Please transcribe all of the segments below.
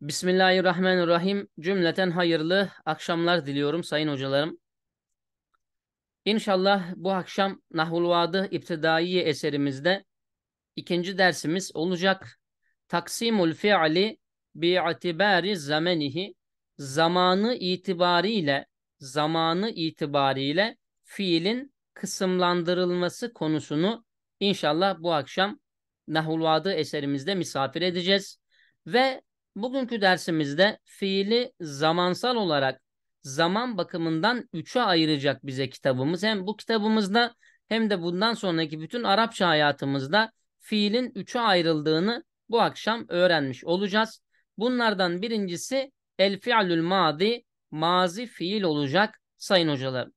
Bismillahirrahmanirrahim. Cümleten hayırlı akşamlar diliyorum sayın hocalarım. İnşallah bu akşam Nahulvadı İptidaiye eserimizde ikinci dersimiz olacak. Taksimul fi'li bi'itibari zamenihi zamanı itibariyle zamanı itibariyle fiilin kısımlandırılması konusunu inşallah bu akşam Nahulvadı eserimizde misafir edeceğiz. Ve Bugünkü dersimizde fiili zamansal olarak zaman bakımından üçe ayıracak bize kitabımız. Hem bu kitabımızda hem de bundan sonraki bütün Arapça hayatımızda fiilin üçe ayrıldığını bu akşam öğrenmiş olacağız. Bunlardan birincisi el fi'lül madi, mazi fiil olacak sayın hocalarım.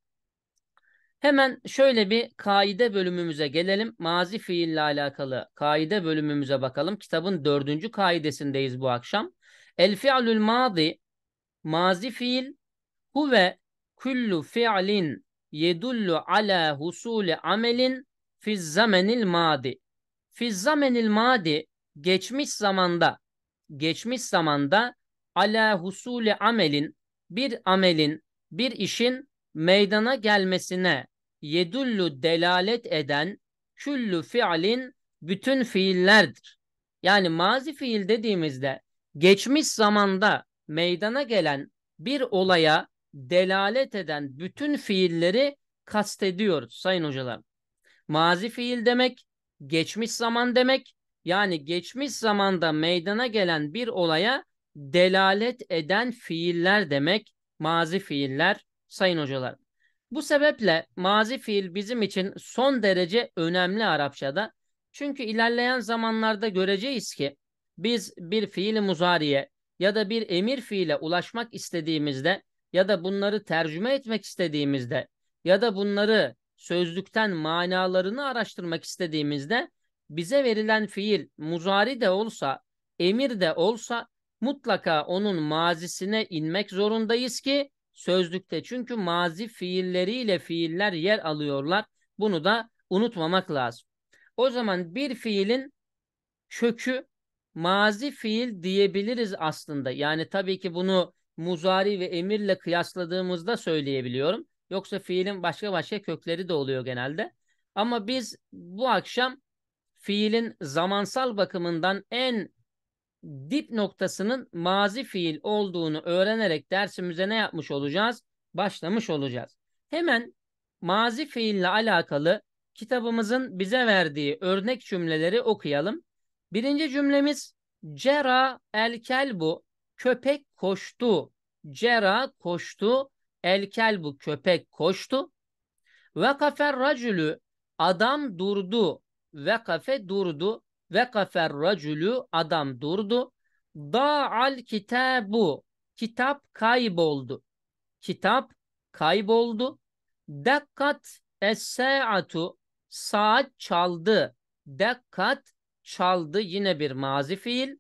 Hemen şöyle bir kaide bölümümüze gelelim. Mazi fiille alakalı kaide bölümümüze bakalım. Kitabın dördüncü kaidesindeyiz bu akşam. El fi'lül mazi, mazi fiil, huve kullu fi'lin yedullu ala husuli amelin fiz zamenil madi. Fiz zamenil madi, geçmiş zamanda, geçmiş zamanda ala husuli amelin, bir amelin, bir işin meydana gelmesine yedullu delalet eden küllü fiilin bütün fiillerdir. Yani mazi fiil dediğimizde geçmiş zamanda meydana gelen bir olaya delalet eden bütün fiilleri kastediyoruz sayın hocalar. Mazi fiil demek geçmiş zaman demek. Yani geçmiş zamanda meydana gelen bir olaya delalet eden fiiller demek mazi fiiller sayın hocalar. Bu sebeple mazi fiil bizim için son derece önemli Arapçada. Çünkü ilerleyen zamanlarda göreceğiz ki biz bir fiili muzariye ya da bir emir fiile ulaşmak istediğimizde ya da bunları tercüme etmek istediğimizde ya da bunları sözlükten manalarını araştırmak istediğimizde bize verilen fiil muzari de olsa, emir de olsa mutlaka onun mazisine inmek zorundayız ki sözlükte. Çünkü mazi fiilleriyle fiiller yer alıyorlar. Bunu da unutmamak lazım. O zaman bir fiilin kökü mazi fiil diyebiliriz aslında. Yani tabii ki bunu muzari ve emirle kıyasladığımızda söyleyebiliyorum. Yoksa fiilin başka başka kökleri de oluyor genelde. Ama biz bu akşam fiilin zamansal bakımından en dip noktasının mazi fiil olduğunu öğrenerek dersimize ne yapmış olacağız? Başlamış olacağız. Hemen mazi fiille alakalı kitabımızın bize verdiği örnek cümleleri okuyalım. Birinci cümlemiz Cera elkel bu köpek koştu. Cera koştu. elkel bu köpek koştu. Ve kafer racülü adam durdu. Ve kafe durdu. Ve kafer racülü adam durdu. Da al kitabu. Kitap kayboldu. Kitap kayboldu. Dekkat es-sa'atu. Saat çaldı. Dekkat çaldı. Yine bir mazi fiil.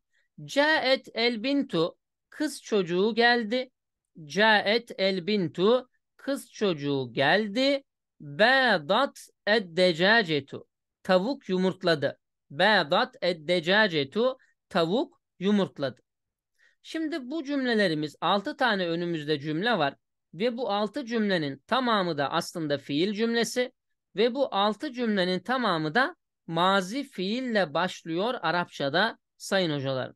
Caet elbintu. Kız çocuğu geldi. Caet elbintu. Kız çocuğu geldi. Bedat eddecacetu. Tavuk yumurtladı. Bâdat eddecâcetu tavuk yumurtladı. Şimdi bu cümlelerimiz 6 tane önümüzde cümle var ve bu 6 cümlenin tamamı da aslında fiil cümlesi ve bu 6 cümlenin tamamı da mazi fiille başlıyor Arapçada sayın hocalarım.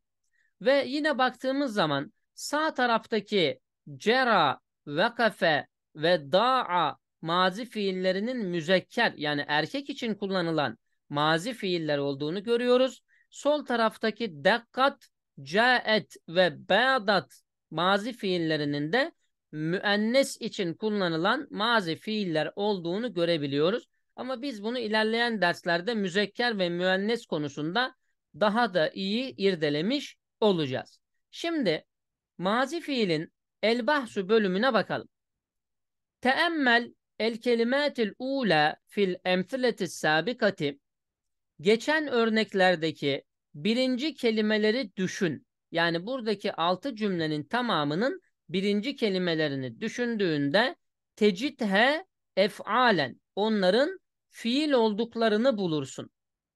Ve yine baktığımız zaman sağ taraftaki cera, vekafe ve da'a mazi fiillerinin müzekker yani erkek için kullanılan mazi fiiller olduğunu görüyoruz. Sol taraftaki dekkat, caet ve beyadat mazi fiillerinin de müennes için kullanılan mazi fiiller olduğunu görebiliyoruz. Ama biz bunu ilerleyen derslerde müzekker ve müennes konusunda daha da iyi irdelemiş olacağız. Şimdi mazi fiilin elbahsu bölümüne bakalım. Teemmel el kelimatil ula fil emsileti sabikati Geçen örneklerdeki birinci kelimeleri düşün. Yani buradaki altı cümlenin tamamının birinci kelimelerini düşündüğünde tecithe ef'alen onların fiil olduklarını bulursun.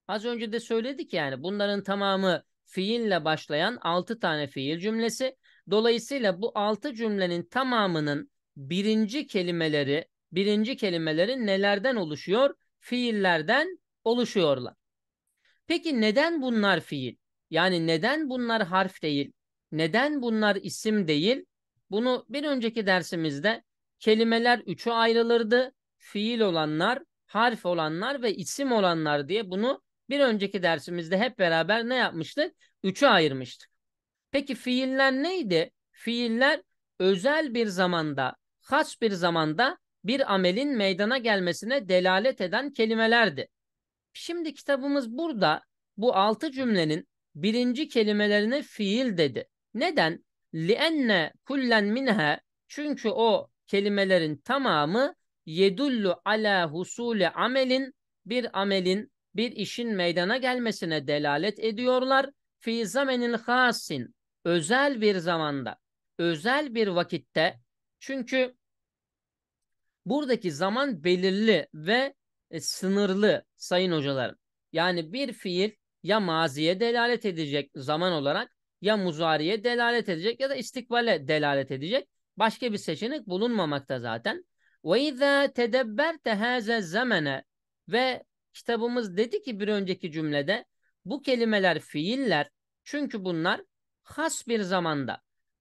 Az önce de söyledik yani bunların tamamı fiille başlayan altı tane fiil cümlesi. Dolayısıyla bu altı cümlenin tamamının birinci kelimeleri, birinci kelimeleri nelerden oluşuyor? Fiillerden oluşuyorlar. Peki neden bunlar fiil? Yani neden bunlar harf değil? Neden bunlar isim değil? Bunu bir önceki dersimizde kelimeler üçe ayrılırdı. Fiil olanlar, harf olanlar ve isim olanlar diye bunu bir önceki dersimizde hep beraber ne yapmıştık? Üçe ayırmıştık. Peki fiiller neydi? Fiiller özel bir zamanda, has bir zamanda bir amelin meydana gelmesine delalet eden kelimelerdi. Şimdi kitabımız burada bu altı cümlenin birinci kelimelerine fiil dedi. Neden? Lienne kullen minha çünkü o kelimelerin tamamı yedullu ala husule amelin bir amelin bir işin meydana gelmesine delalet ediyorlar. Fi zamenil hasin özel bir zamanda, özel bir vakitte çünkü buradaki zaman belirli ve e, sınırlı sayın hocalarım. Yani bir fiil ya maziye delalet edecek zaman olarak ya muzariye delalet edecek ya da istikbale delalet edecek. Başka bir seçenek bulunmamakta zaten. Ve izâ tedebberte hâze zamene ve kitabımız dedi ki bir önceki cümlede bu kelimeler fiiller çünkü bunlar has bir zamanda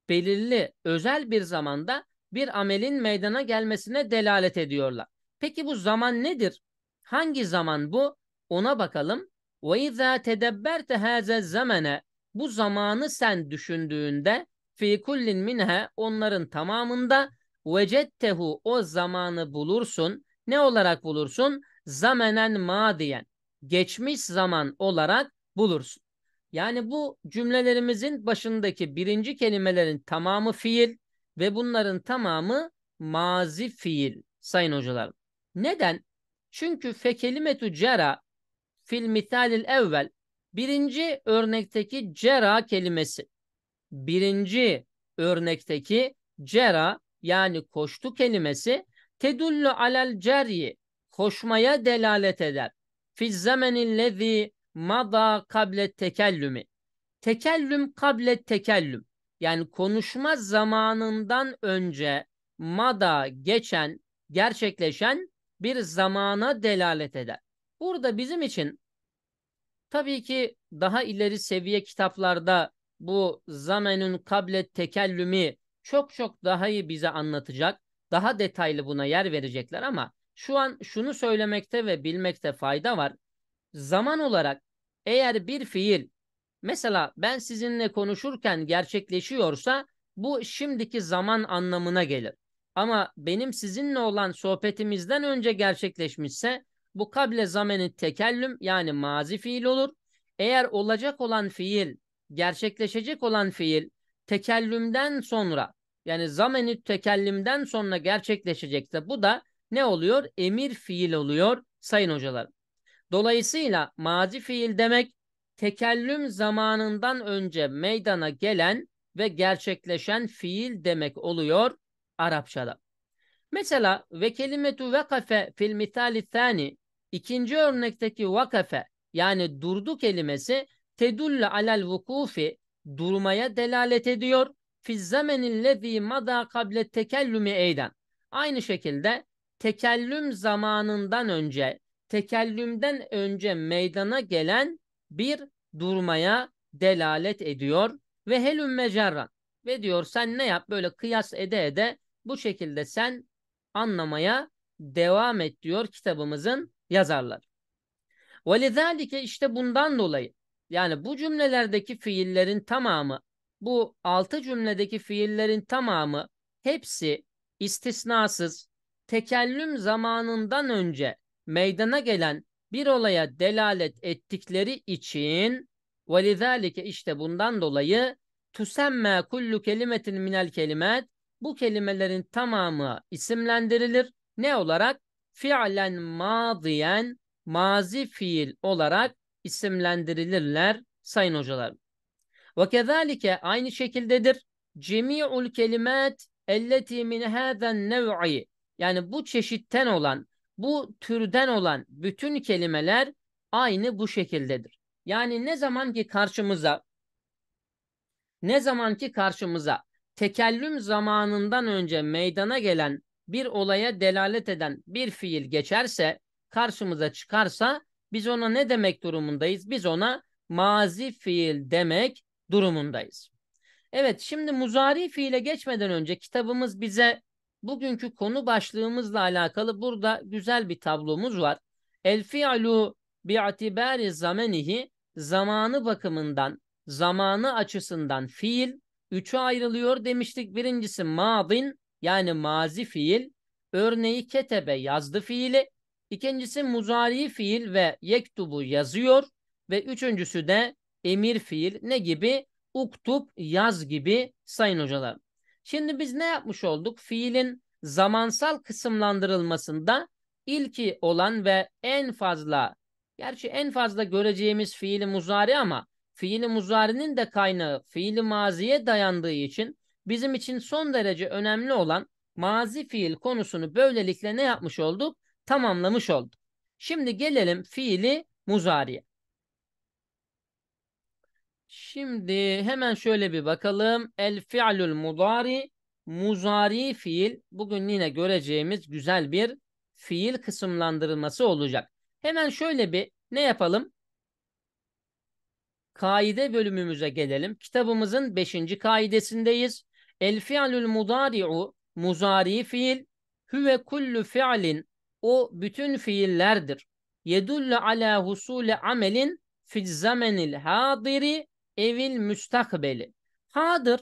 belirli özel bir zamanda bir amelin meydana gelmesine delalet ediyorlar. Peki bu zaman nedir? Hangi zaman bu? Ona bakalım. وَاِذَا تَدَبَّرْتَ هَذَا zamane Bu zamanı sen düşündüğünde fi kullin minhe. onların tamamında vecettehu o zamanı bulursun. Ne olarak bulursun? Zamenen madiyen. Geçmiş zaman olarak bulursun. Yani bu cümlelerimizin başındaki birinci kelimelerin tamamı fiil ve bunların tamamı mazi fiil sayın hocalarım. Neden? Çünkü fekelimetü cera fil mitalil evvel birinci örnekteki cera kelimesi birinci örnekteki cera yani koştu kelimesi tedullu alel ceryi koşmaya delalet eder. Fiz zemenillezi mada kable tekellümü. Tekellüm kable tekellüm. Yani konuşma zamanından önce mada geçen, gerçekleşen bir zamana delalet eder. Burada bizim için tabii ki daha ileri seviye kitaplarda bu zamenün kable tekellümü çok çok daha iyi bize anlatacak. Daha detaylı buna yer verecekler ama şu an şunu söylemekte ve bilmekte fayda var. Zaman olarak eğer bir fiil mesela ben sizinle konuşurken gerçekleşiyorsa bu şimdiki zaman anlamına gelir. Ama benim sizinle olan sohbetimizden önce gerçekleşmişse bu kable zameni tekellüm yani mazi fiil olur. Eğer olacak olan fiil, gerçekleşecek olan fiil tekellümden sonra yani zameni tekellimden sonra gerçekleşecekse bu da ne oluyor? Emir fiil oluyor sayın hocalar. Dolayısıyla mazi fiil demek tekellüm zamanından önce meydana gelen ve gerçekleşen fiil demek oluyor Arapçada. Mesela ve kelimetu vakafe fil misali thani ikinci örnekteki vakafe yani durdu kelimesi tedullu alal vukufi durmaya delalet ediyor. Fiz zamenin lezi mada kable tekellümi eyden. Aynı şekilde tekellüm zamanından önce tekellümden önce meydana gelen bir durmaya delalet ediyor ve helüm mecerran ve diyor sen ne yap böyle kıyas ede ede bu şekilde sen anlamaya devam et diyor kitabımızın yazarları. Velidalike işte bundan dolayı yani bu cümlelerdeki fiillerin tamamı bu altı cümledeki fiillerin tamamı hepsi istisnasız tekellüm zamanından önce meydana gelen bir olaya delalet ettikleri için velidalike işte bundan dolayı tusemme kullu kelimetin minel kelimet bu kelimelerin tamamı isimlendirilir. Ne olarak? Fiilen madiyen mazi fiil olarak isimlendirilirler sayın hocalar. Ve kezalike aynı şekildedir. Cemi'ul kelimet elleti min hazen nev'i yani bu çeşitten olan, bu türden olan bütün kelimeler aynı bu şekildedir. Yani ne zaman ki karşımıza ne zaman ki karşımıza tekellüm zamanından önce meydana gelen bir olaya delalet eden bir fiil geçerse, karşımıza çıkarsa biz ona ne demek durumundayız? Biz ona mazi fiil demek durumundayız. Evet şimdi muzari fiile geçmeden önce kitabımız bize bugünkü konu başlığımızla alakalı burada güzel bir tablomuz var. El fi'lu bi'tibari zamenihi zamanı bakımından, zamanı açısından fiil üçü ayrılıyor demiştik. Birincisi madin yani mazi fiil. Örneği ketebe yazdı fiili. İkincisi muzari fiil ve yektubu yazıyor. Ve üçüncüsü de emir fiil ne gibi? Uktub yaz gibi sayın hocalar. Şimdi biz ne yapmış olduk? Fiilin zamansal kısımlandırılmasında ilki olan ve en fazla gerçi en fazla göreceğimiz fiili muzari ama fiili muzarinin de kaynağı fiili maziye dayandığı için bizim için son derece önemli olan mazi fiil konusunu böylelikle ne yapmış olduk? Tamamlamış olduk. Şimdi gelelim fiili muzariye. Şimdi hemen şöyle bir bakalım. El fi'lul mudari muzari fiil bugün yine göreceğimiz güzel bir fiil kısımlandırılması olacak. Hemen şöyle bir ne yapalım? kaide bölümümüze gelelim. Kitabımızın 5. kaidesindeyiz. El fi'lül mudari'u muzari fiil hüve kullu fi'lin o bütün fiillerdir. Yedullu ala husule amelin fiz zamenil hadiri evil müstakbeli. Hadır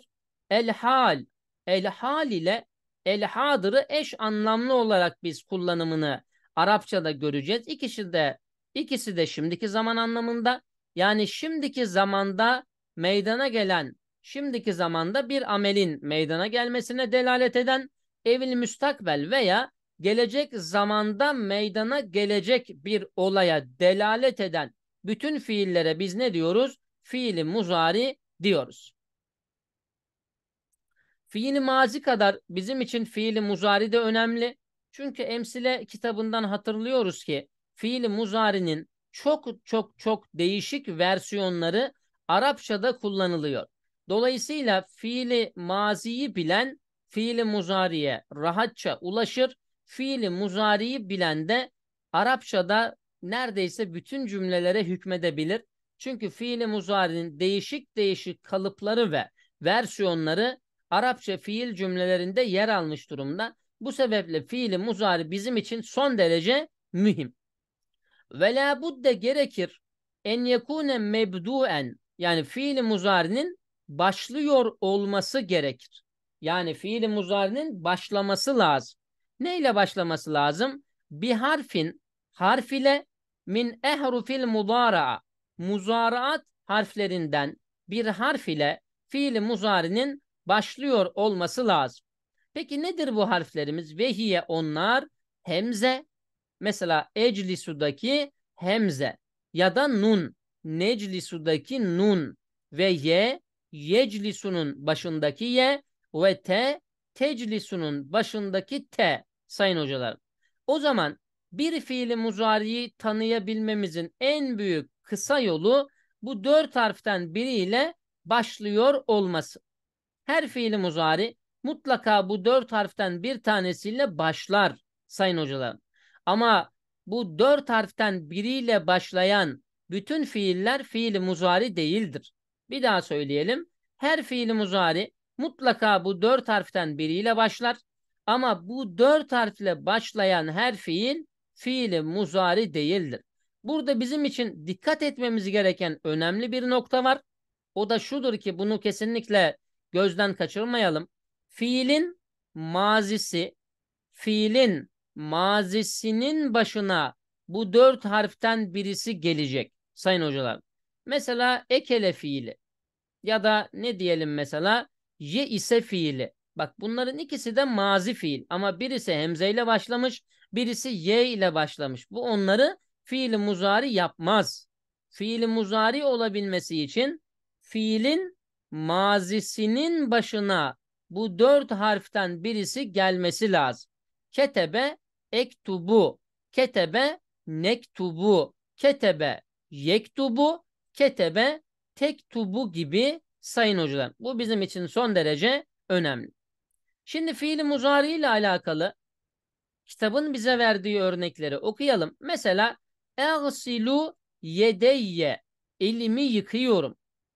el hal el hal ile el hadırı eş anlamlı olarak biz kullanımını Arapçada göreceğiz. İkisi de ikisi de şimdiki zaman anlamında yani şimdiki zamanda meydana gelen, şimdiki zamanda bir amelin meydana gelmesine delalet eden evil müstakbel veya gelecek zamanda meydana gelecek bir olaya delalet eden bütün fiillere biz ne diyoruz? Fiili muzari diyoruz. Fiili mazi kadar bizim için fiili muzari de önemli. Çünkü emsile kitabından hatırlıyoruz ki fiili muzarinin çok çok çok değişik versiyonları Arapçada kullanılıyor. Dolayısıyla fiili maziyi bilen fiili muzariye rahatça ulaşır. Fiili muzariyi bilen de Arapçada neredeyse bütün cümlelere hükmedebilir. Çünkü fiili muzarinin değişik değişik kalıpları ve versiyonları Arapça fiil cümlelerinde yer almış durumda. Bu sebeple fiili muzari bizim için son derece mühim. Ve la budde gerekir en yekune mebduen yani fiili muzarinin başlıyor olması gerekir. Yani fiili muzarinin başlaması lazım. Ne ile başlaması lazım? Bir harfin harf ile min ehrufil muzaraa muzaraat harflerinden bir harf ile fiili muzarinin başlıyor olması lazım. Peki nedir bu harflerimiz? Vehiye onlar hemze, Mesela eclisudaki hemze ya da nun, neclisudaki nun ve ye, yeclisunun başındaki ye ve te, teclisunun başındaki te sayın hocalar. O zaman bir fiili muzariyi tanıyabilmemizin en büyük kısa yolu bu dört harften biriyle başlıyor olması. Her fiili muzari mutlaka bu dört harften bir tanesiyle başlar sayın hocalar. Ama bu dört harften biriyle başlayan bütün fiiller fiili muzari değildir. Bir daha söyleyelim. Her fiili muzari mutlaka bu dört harften biriyle başlar. Ama bu dört harfle başlayan her fiil fiili muzari değildir. Burada bizim için dikkat etmemiz gereken önemli bir nokta var. O da şudur ki bunu kesinlikle gözden kaçırmayalım. Fiilin mazisi, fiilin mazisinin başına bu dört harften birisi gelecek sayın hocalar. Mesela ekele fiili ya da ne diyelim mesela ye ise fiili. Bak bunların ikisi de mazi fiil ama birisi hemze ile başlamış birisi ye ile başlamış. Bu onları fiili muzari yapmaz. Fiili muzari olabilmesi için fiilin mazisinin başına bu dört harften birisi gelmesi lazım. Ketebe ektubu, ketebe, nektubu, ketebe, yektubu, ketebe, tektubu gibi sayın hocalar. Bu bizim için son derece önemli. Şimdi fiil muzari ile alakalı kitabın bize verdiği örnekleri okuyalım. Mesela ersilu yedeyye elimi yıkıyorum.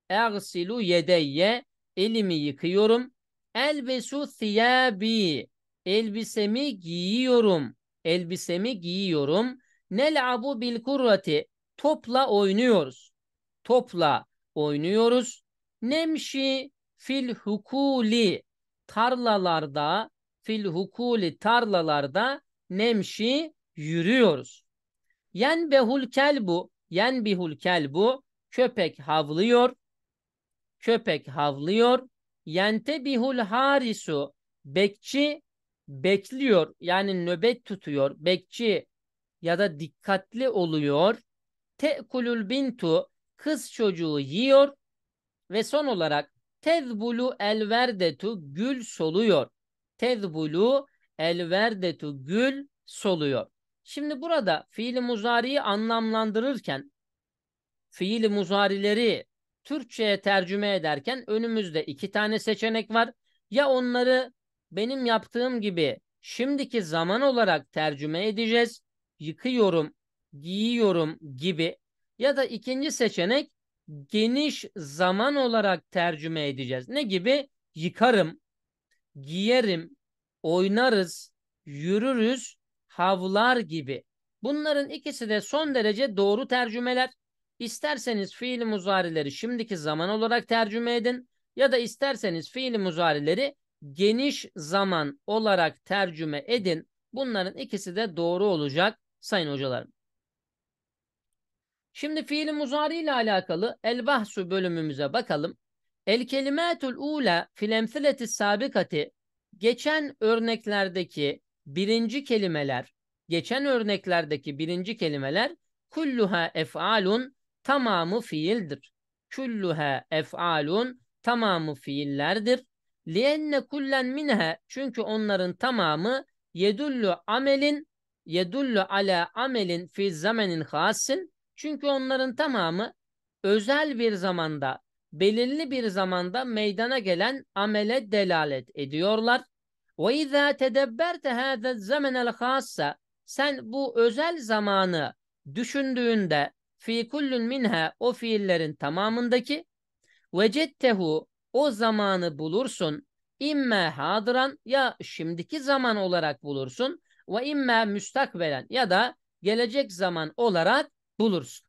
Ersilu yedeyye elimi yıkıyorum. Elbesu thiyabi elbisemi giyiyorum. Elbisemi giyiyorum. Nel'abu bil kurrati. Topla oynuyoruz. Topla oynuyoruz. Nemşi fil hukuli. Tarlalarda fil hukuli tarlalarda nemşi yürüyoruz. Yenbehul kelbu. Yenbihul kelbu. Köpek havlıyor. Köpek havlıyor. Yente Yentebihul harisu. Bekçi bekliyor yani nöbet tutuyor bekçi ya da dikkatli oluyor. Tekulül bintu kız çocuğu yiyor ve son olarak tezbulu elverdetu gül soluyor. Tezbulu elverdetu gül soluyor. Şimdi burada fiili muzariyi anlamlandırırken fiili muzarileri Türkçe'ye tercüme ederken önümüzde iki tane seçenek var. Ya onları benim yaptığım gibi şimdiki zaman olarak tercüme edeceğiz. Yıkıyorum, giyiyorum gibi ya da ikinci seçenek geniş zaman olarak tercüme edeceğiz. Ne gibi? Yıkarım, giyerim, oynarız, yürürüz, havlar gibi. Bunların ikisi de son derece doğru tercümeler. İsterseniz fiil muzarileri şimdiki zaman olarak tercüme edin ya da isterseniz fiil muzarileri geniş zaman olarak tercüme edin. Bunların ikisi de doğru olacak sayın hocalarım. Şimdi fiil muzari ile alakalı el bahsu bölümümüze bakalım. El kelimatul ula fil emsileti sabikati geçen örneklerdeki birinci kelimeler geçen örneklerdeki birinci kelimeler kulluha ef'alun tamamı fiildir. Kulluha ef'alun tamamı fiillerdir. لِيَنَّ kullen minha çünkü onların tamamı yedullu amelin yedullu ala amelin fi zamanin khasin çünkü onların tamamı özel bir zamanda belirli bir zamanda meydana gelen amele delalet ediyorlar. Ve izâ tedebberte hâzâ zamenel sen bu özel zamanı düşündüğünde fi kullun minha o fiillerin tamamındaki vecettehu o zamanı bulursun. İmme hadıran ya şimdiki zaman olarak bulursun ve imme müstakbelen ya da gelecek zaman olarak bulursun.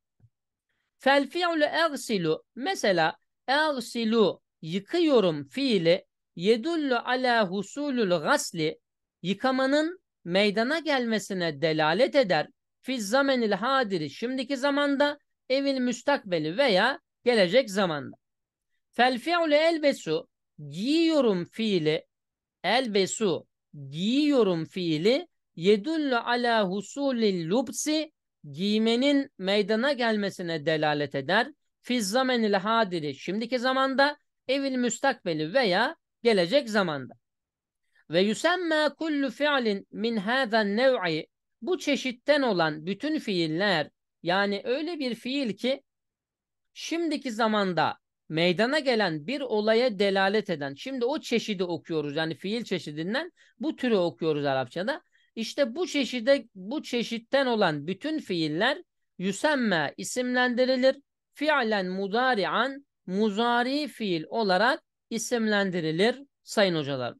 Fel fi'lu ersilu mesela ersilu yıkıyorum fiili yedullu ala husulul gasli yıkamanın meydana gelmesine delalet eder. Fiz zamenil hadiri şimdiki zamanda evin müstakbeli veya gelecek zamanda. Fel fi'lu elbesu giyiyorum fiili elbesu giyiyorum fiili yedullu ala husulil lubsi giymenin meydana gelmesine delalet eder. Fiz zamenil hadiri şimdiki zamanda evil müstakbeli veya gelecek zamanda. Ve yusemma kullu fi'lin min hazen nev'i bu çeşitten olan bütün fiiller yani öyle bir fiil ki şimdiki zamanda meydana gelen bir olaya delalet eden. Şimdi o çeşidi okuyoruz yani fiil çeşidinden bu türü okuyoruz Arapçada. İşte bu çeşide bu çeşitten olan bütün fiiller yüsemme isimlendirilir. Fiilen mudari'an muzari fiil olarak isimlendirilir sayın hocalar.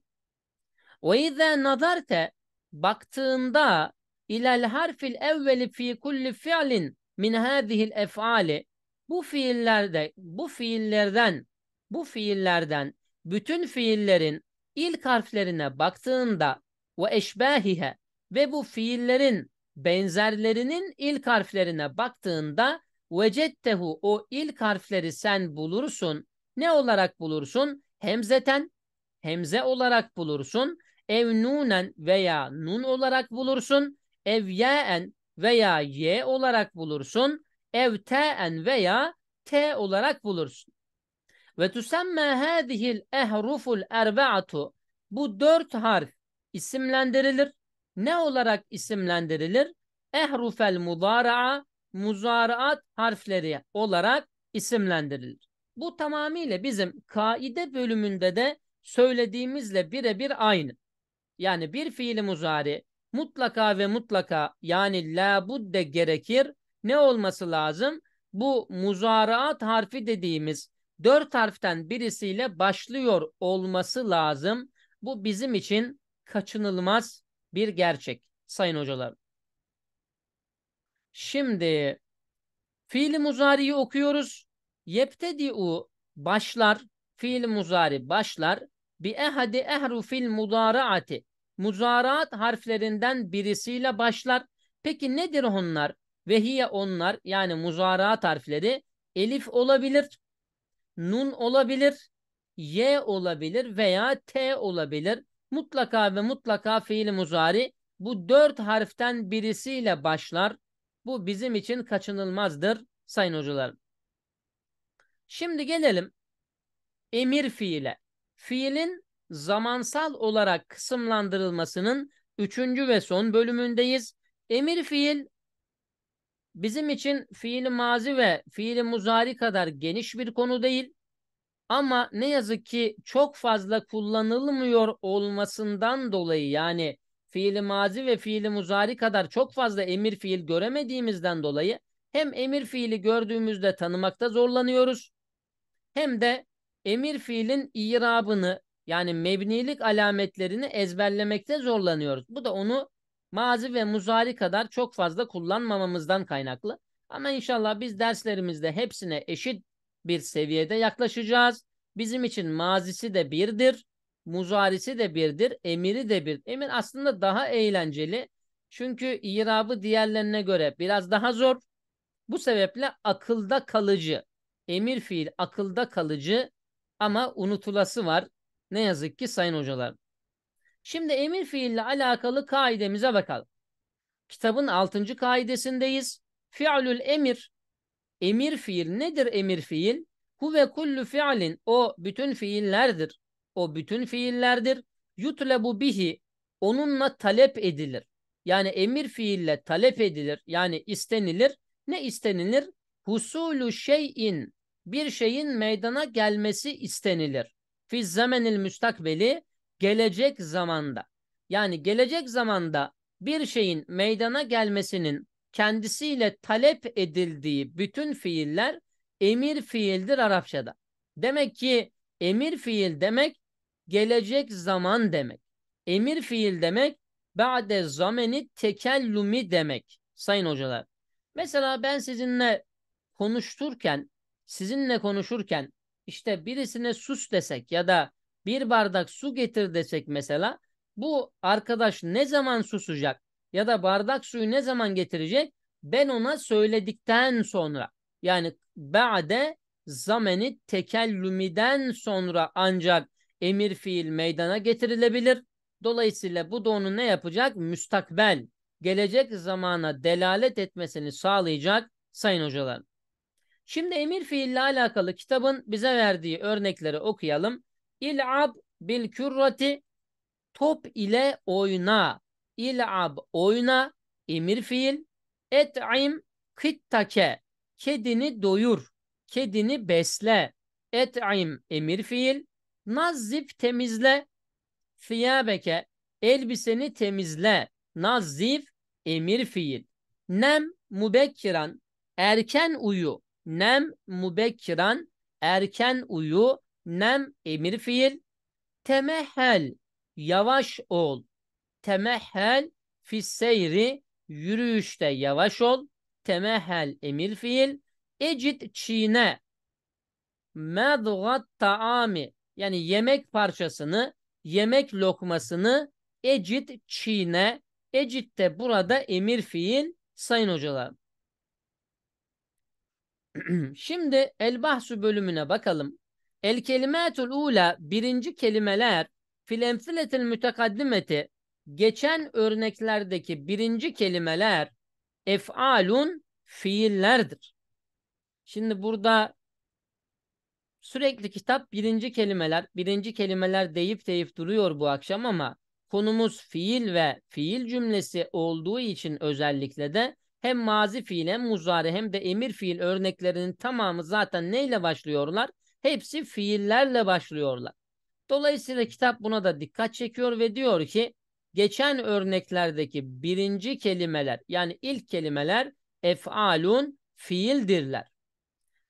Ve izâ nazarte baktığında ilel harfil evveli fi kulli fiilin min hâzihil ef'ali bu fiillerde bu fiillerden bu fiillerden bütün fiillerin ilk harflerine baktığında ve eşbahihe ve bu fiillerin benzerlerinin ilk harflerine baktığında vecettehu o ilk harfleri sen bulursun. Ne olarak bulursun? Hemzeten, hemze olarak bulursun. Ev nunen veya nun olarak bulursun. Ev yaen veya ye olarak bulursun evte'en veya t olarak bulursun. Ve tüsemme hâzihil ehruful erba'atu. Bu dört harf isimlendirilir. Ne olarak isimlendirilir? Ehrufel muzara'a, muzaraat harfleri olarak isimlendirilir. Bu tamamıyla bizim kaide bölümünde de söylediğimizle birebir aynı. Yani bir fiili muzari mutlaka ve mutlaka yani labudde gerekir ne olması lazım? Bu muzaraat harfi dediğimiz dört harften birisiyle başlıyor olması lazım. Bu bizim için kaçınılmaz bir gerçek sayın hocalar. Şimdi fiil muzariyi okuyoruz. Yeptedi'u başlar, fiil muzari başlar. Bi ehadi ehrufil mudaraati. Muzaraat harflerinden birisiyle başlar. Peki nedir onlar? Ve hiye onlar yani muzaraat tarifleri elif olabilir, nun olabilir, y olabilir veya t olabilir. Mutlaka ve mutlaka fiili muzari bu dört harften birisiyle başlar. Bu bizim için kaçınılmazdır sayın hocalarım. Şimdi gelelim emir fiile. Fiilin zamansal olarak kısımlandırılmasının üçüncü ve son bölümündeyiz. Emir fiil bizim için fiili mazi ve fiili muzari kadar geniş bir konu değil. Ama ne yazık ki çok fazla kullanılmıyor olmasından dolayı yani fiili mazi ve fiili muzari kadar çok fazla emir fiil göremediğimizden dolayı hem emir fiili gördüğümüzde tanımakta zorlanıyoruz hem de emir fiilin irabını yani mebnilik alametlerini ezberlemekte zorlanıyoruz. Bu da onu mazi ve muzari kadar çok fazla kullanmamamızdan kaynaklı. Ama inşallah biz derslerimizde hepsine eşit bir seviyede yaklaşacağız. Bizim için mazisi de birdir, muzarisi de birdir, emiri de bir. Emir aslında daha eğlenceli. Çünkü irabı diğerlerine göre biraz daha zor. Bu sebeple akılda kalıcı. Emir fiil akılda kalıcı ama unutulası var. Ne yazık ki sayın hocalar. Şimdi emir fiille alakalı kaidemize bakalım. Kitabın 6. kaidesindeyiz. Fi'lül emir. Emir fiil nedir emir fiil? Huve kullu fiilin. O bütün fiillerdir. O bütün fiillerdir. Yutlebu bihi. Onunla talep edilir. Yani emir fiille talep edilir. Yani istenilir. Ne istenilir? Husulu şeyin. Bir şeyin meydana gelmesi istenilir. Fiz zemenil müstakbeli gelecek zamanda yani gelecek zamanda bir şeyin meydana gelmesinin kendisiyle talep edildiği bütün fiiller emir fiildir Arapçada. Demek ki emir fiil demek gelecek zaman demek. Emir fiil demek ba'de zameni tekellumi demek sayın hocalar. Mesela ben sizinle konuşturken, sizinle konuşurken işte birisine sus desek ya da bir bardak su getir desek mesela bu arkadaş ne zaman susacak ya da bardak suyu ne zaman getirecek? Ben ona söyledikten sonra yani ba'de zameni tekellümiden sonra ancak emir fiil meydana getirilebilir. Dolayısıyla bu da onu ne yapacak? Müstakbel, gelecek zamana delalet etmesini sağlayacak sayın hocalar. Şimdi emir fiille alakalı kitabın bize verdiği örnekleri okuyalım. İl'ab bil kürrati top ile oyna. İl'ab oyna. Emir fiil. Et'im kıttake. Kedini doyur. Kedini besle. Et'im emir fiil. Nazif temizle. Fiyabeke. Elbiseni temizle. Nazif emir fiil. Nem mubekkiran. Erken uyu. Nem mubekkiran. Erken uyu Nem emir fiil. Temehel yavaş ol. Temehel fisseyri yürüyüşte yavaş ol. Temehel emir fiil. Ecid çiğne. Medgat taami yani yemek parçasını, yemek lokmasını ecid çiğne. Ecid de burada emir fiil sayın hocalar. Şimdi elbahsu bölümüne bakalım. El kelimatul ula birinci kelimeler fil emsiletil mütekaddimeti geçen örneklerdeki birinci kelimeler ef'alun fiillerdir. Şimdi burada sürekli kitap birinci kelimeler, birinci kelimeler deyip deyip duruyor bu akşam ama konumuz fiil ve fiil cümlesi olduğu için özellikle de hem mazi fiil hem muzari hem de emir fiil örneklerinin tamamı zaten neyle başlıyorlar? Hepsi fiillerle başlıyorlar. Dolayısıyla kitap buna da dikkat çekiyor ve diyor ki geçen örneklerdeki birinci kelimeler yani ilk kelimeler ef'alun fiildirler.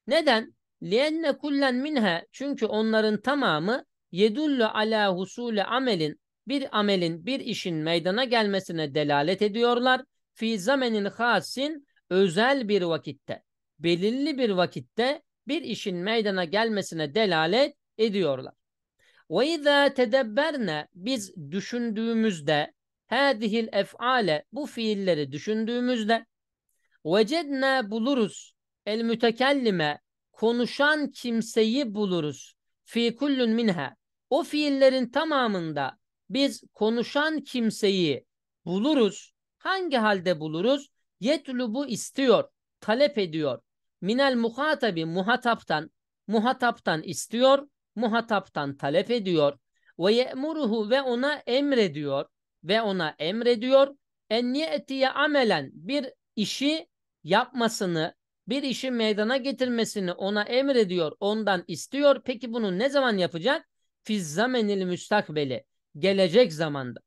Neden? Lienne kullen minhe çünkü onların tamamı yedullu ala husule amelin bir amelin bir işin meydana gelmesine delalet ediyorlar. Fi zamenin hasin özel bir vakitte belirli bir vakitte bir işin meydana gelmesine delalet ediyorlar. Ve izâ tedebberne biz düşündüğümüzde hâzihil ef'ale bu fiilleri düşündüğümüzde vecedne buluruz el mütekellime konuşan kimseyi buluruz fi kullun minha o fiillerin tamamında biz konuşan kimseyi buluruz hangi halde buluruz yetlubu istiyor talep ediyor minel muhatabi muhataptan muhataptan istiyor, muhataptan talep ediyor ve ye'muruhu ve ona emrediyor ve ona emrediyor en ye'tiye amelen bir işi yapmasını, bir işi meydana getirmesini ona emrediyor, ondan istiyor. Peki bunu ne zaman yapacak? Fizzamenil müstakbeli, gelecek zamanda.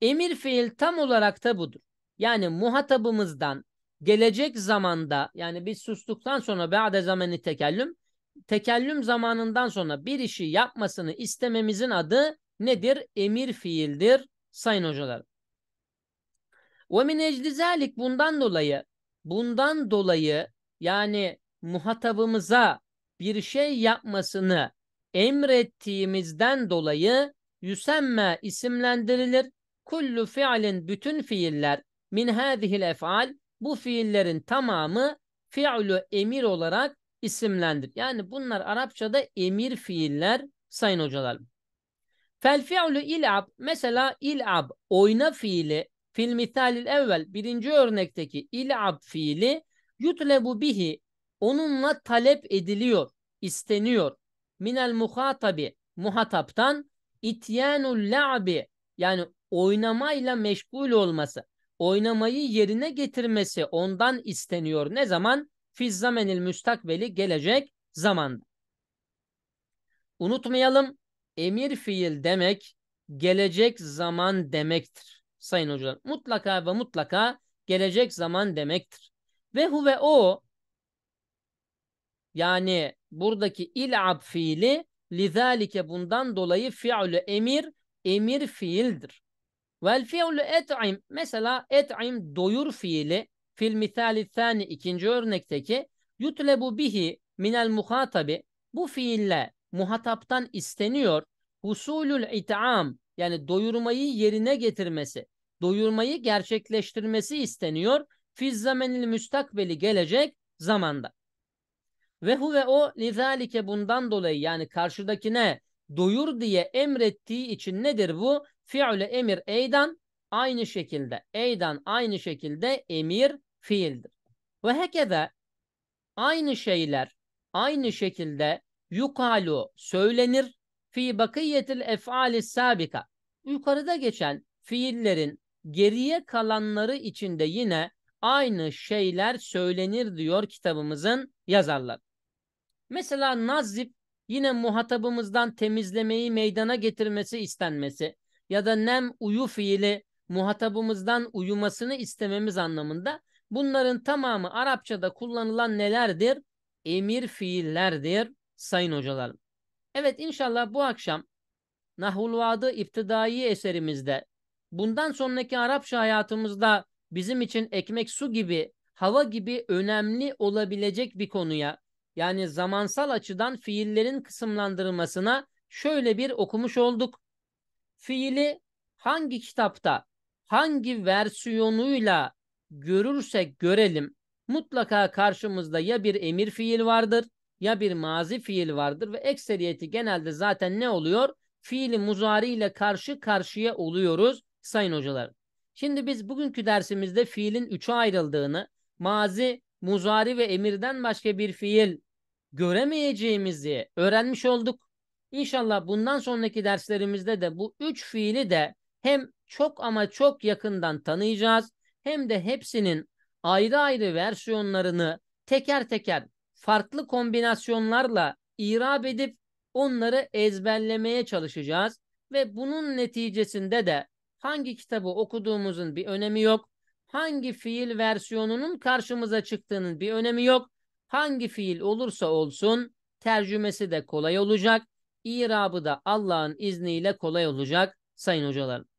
Emir fiil tam olarak da budur. Yani muhatabımızdan gelecek zamanda yani biz sustuktan sonra ba'de zamanı tekellüm tekellüm zamanından sonra bir işi yapmasını istememizin adı nedir? Emir fiildir sayın hocalar. Ve min eclizalik bundan dolayı bundan dolayı yani muhatabımıza bir şey yapmasını emrettiğimizden dolayı yüsemme isimlendirilir. Kullu fiilin bütün fiiller min hadihil efal bu fiillerin tamamı fi'lu emir olarak isimlendir. Yani bunlar Arapçada emir fiiller sayın hocalar. Fel fi'lu il'ab mesela il'ab oyna fiili fil mitalil evvel birinci örnekteki il'ab fiili yutlebu bihi onunla talep ediliyor, isteniyor. Minel muhatabi muhataptan ityanul la'bi yani oynamayla meşgul olması oynamayı yerine getirmesi ondan isteniyor. Ne zaman? Fizzamenil müstakbeli gelecek zamanda. Unutmayalım emir fiil demek gelecek zaman demektir. Sayın hocalar mutlaka ve mutlaka gelecek zaman demektir. Ve hu ve o yani buradaki ilab fiili lizalike bundan dolayı fiilü emir emir fiildir. Vel fi'lu et'im. Mesela et'im doyur fiili fil misali thani ikinci örnekteki yutlebu bihi minel muhatabi bu fiille muhataptan isteniyor husulul it'am yani doyurmayı yerine getirmesi, doyurmayı gerçekleştirmesi isteniyor. Fiz zamenil müstakbeli gelecek zamanda. Ve hu ve o lizalike bundan dolayı yani karşıdakine doyur diye emrettiği için nedir bu? Fi'le emir eydan aynı şekilde. Eydan aynı şekilde emir fiildir. Ve hekede aynı şeyler aynı şekilde yukalu söylenir fi bakiyetil ef'ali sabika. Yukarıda geçen fiillerin geriye kalanları içinde yine aynı şeyler söylenir diyor kitabımızın yazarları. Mesela nazip yine muhatabımızdan temizlemeyi meydana getirmesi istenmesi ya da nem uyu fiili muhatabımızdan uyumasını istememiz anlamında bunların tamamı Arapçada kullanılan nelerdir? Emir fiillerdir sayın hocalarım. Evet inşallah bu akşam Nahulvadı İptidai eserimizde bundan sonraki Arapça hayatımızda bizim için ekmek su gibi hava gibi önemli olabilecek bir konuya yani zamansal açıdan fiillerin kısımlandırılmasına şöyle bir okumuş olduk fiili hangi kitapta hangi versiyonuyla görürsek görelim mutlaka karşımızda ya bir emir fiil vardır ya bir mazi fiil vardır ve ekseriyeti genelde zaten ne oluyor? Fiili muzari ile karşı karşıya oluyoruz sayın hocalar. Şimdi biz bugünkü dersimizde fiilin üçe ayrıldığını, mazi, muzari ve emirden başka bir fiil göremeyeceğimizi öğrenmiş olduk. İnşallah bundan sonraki derslerimizde de bu üç fiili de hem çok ama çok yakından tanıyacağız hem de hepsinin ayrı ayrı versiyonlarını teker teker farklı kombinasyonlarla irab edip onları ezberlemeye çalışacağız ve bunun neticesinde de hangi kitabı okuduğumuzun bir önemi yok. Hangi fiil versiyonunun karşımıza çıktığının bir önemi yok. Hangi fiil olursa olsun tercümesi de kolay olacak İrabı da Allah'ın izniyle kolay olacak sayın hocalarım.